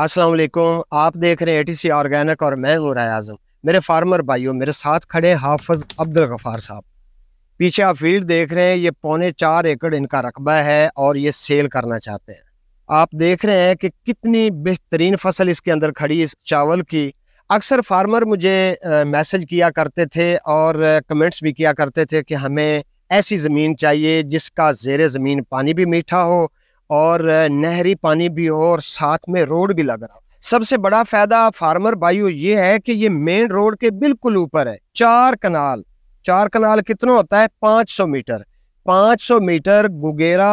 अस्सलाम वालेकुम आप देख रहे हैं एटीसी ऑर्गेनिक और मैं राय आजम मेरे फार्मर भाइयों मेरे साथ खड़े हाफज अब्दुल गफ़ार साहब पीछे आप फील्ड देख रहे हैं ये पौने चार एकड़ इनका रकबा है और ये सेल करना चाहते हैं आप देख रहे हैं कि कितनी बेहतरीन फसल इसके अंदर खड़ी इस चावल की अक्सर फार्मर मुझे मैसेज किया करते थे और कमेंट्स भी किया करते थे कि हमें ऐसी ज़मीन चाहिए जिसका जेर ज़मीन पानी भी मीठा हो और नहरी पानी भी हो और साथ में रोड भी लग रहा हो सबसे बड़ा फायदा फार्मर भाइयों ये है कि ये मेन रोड के बिल्कुल ऊपर है चार कनाल चार कनाल कितना होता है 500 metre 500 metre Gugera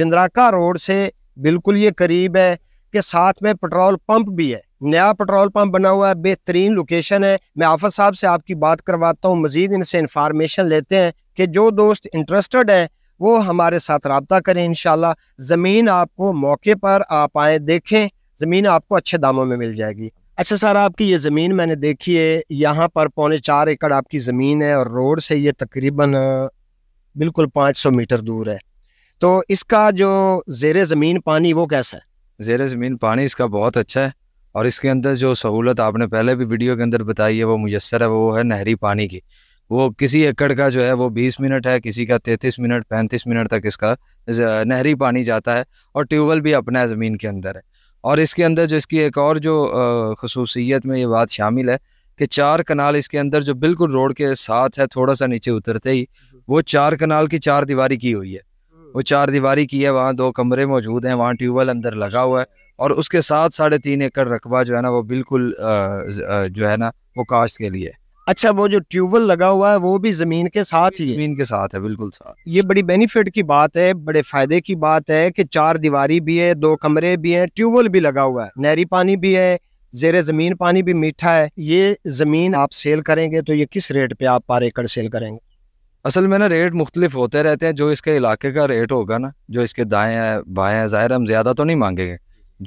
Jandraka road से बिल्कुल ये करीब है के साथ में पेट्रोल पंप भी है नया पेट्रोल पंप बना हुआ है बेहतरीन लोकेशन है मैं आफत साहब से आपकी बात करवाता हूँ मजीद इनसे इंफॉर्मेशन लेते हैं कि जो दोस्त इंटरेस्टेड है वो हमारे साथ रबता करें इन ज़मीन आपको मौके पर आप आए देखें ज़मीन आपको अच्छे दामों में मिल जाएगी अच्छा सर आपकी ये ज़मीन मैंने देखी है यहाँ पर पौने चार एकड़ आपकी ज़मीन है और रोड से ये तकरीबन बिल्कुल पाँच सौ मीटर दूर है तो इसका जो जेर ज़मीन पानी वो कैसा है जेर ज़मीन पानी इसका बहुत अच्छा है और इसके अंदर जो सहूलत आपने पहले भी वीडियो के अंदर बताई है वो मुयसर है वो है नहरी पानी की वो किसी एकड़ का जो है वो बीस मिनट है किसी का तैंतीस मिनट पैंतीस मिनट तक इसका नहरी पानी जाता है और ट्यूबवेल भी अपना ज़मीन के अंदर है और इसके अंदर जो इसकी एक और जो खसूसियत में ये बात शामिल है कि चार कनाल इसके अंदर जो बिल्कुल रोड के साथ है थोड़ा सा नीचे उतरते ही वो चार कनाल की चार दीवारी की हुई है हम्म। वो चार दीवारी की है वहाँ दो कमरे मौजूद हैं वहाँ ट्यूबवेल अंदर लगा हुआ है अच्छा। और उसके साथ साढ़े तीन एकड़ रकबा जो है ना वो बिल्कुल जो है ना वो काश्त के लिए है अच्छा वो जो ट्यूबवेल लगा हुआ है वो भी जमीन के साथ ही जमीन के साथ है बिल्कुल साथ ये बड़ी बेनिफिट की बात है बड़े फायदे की बात है कि चार दीवारी भी है दो कमरे भी हैं ट्यूबवेल भी लगा हुआ है नहरी पानी भी है जेर जमीन पानी भी मीठा है ये जमीन आप सेल करेंगे तो ये किस रेट पे आप पर एकड़ सेल करेंगे असल में ना रेट मुख्तलिफ होते रहते हैं जो इसके इलाके का रेट होगा ना जो इसके दाएँ बाएँ ज़ाहिर हम ज़्यादा तो नहीं मांगेंगे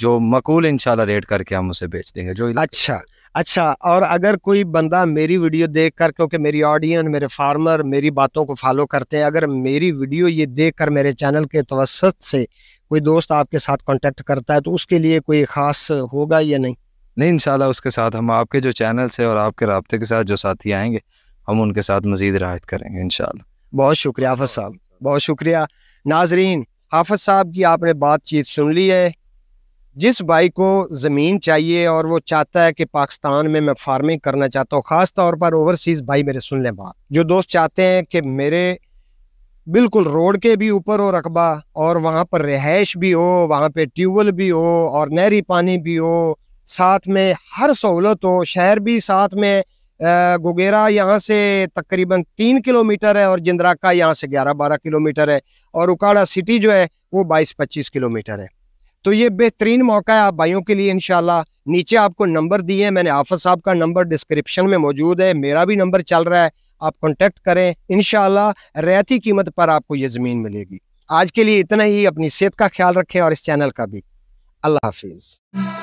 जो मकूल इनशाला रेट करके हम उसे बेच देंगे जो अच्छा अच्छा और अगर कोई बंदा मेरी वीडियो देख कर क्योंकि मेरी ऑडियंस मेरे फार्मर मेरी बातों को फॉलो करते हैं अगर मेरी वीडियो ये देख कर मेरे चैनल के तवसत से कोई दोस्त आपके साथ कांटेक्ट करता है तो उसके लिए कोई ख़ास होगा या नहीं नहीं इंशाल्लाह उसके साथ हम आपके जो चैनल से और आपके रबते के साथ जो साथी आएंगे हम उनके साथ मज़ीद रायत करेंगे इंशाल्लाह बहुत शुक्रिया हाफज साहब बहुत शुक्रिया नाजरीन हाफज साहब की आपने बातचीत सुन ली है जिस भाई को ज़मीन चाहिए और वो चाहता है कि पाकिस्तान में मैं फार्मिंग करना चाहता हूँ ख़ास तौर पर ओवरसीज़ भाई मेरे सुन लें बात जो दोस्त चाहते हैं कि मेरे बिल्कुल रोड के भी ऊपर हो रकबा और वहाँ पर रिहाइश भी हो वहाँ पर ट्यूबवेल भी हो और नहरी पानी भी हो साथ में हर सहूलत हो शहर भी साथ में गुगेरा यहाँ से तकरीबन तीन किलोमीटर है और जिंद्राका यहाँ से ग्यारह बारह किलोमीटर है और उकाड़ा सिटी जो है वो बाईस पच्चीस किलोमीटर है तो ये बेहतरीन मौका है आप भाइयों के लिए इनशाला नीचे आपको नंबर दिए हैं मैंने आफत साहब का नंबर डिस्क्रिप्शन में मौजूद है मेरा भी नंबर चल रहा है आप कॉन्टेक्ट करें इनशाला रैती कीमत पर आपको ये ज़मीन मिलेगी आज के लिए इतना ही अपनी सेहत का ख्याल रखें और इस चैनल का भी अल्लाह हाफिज़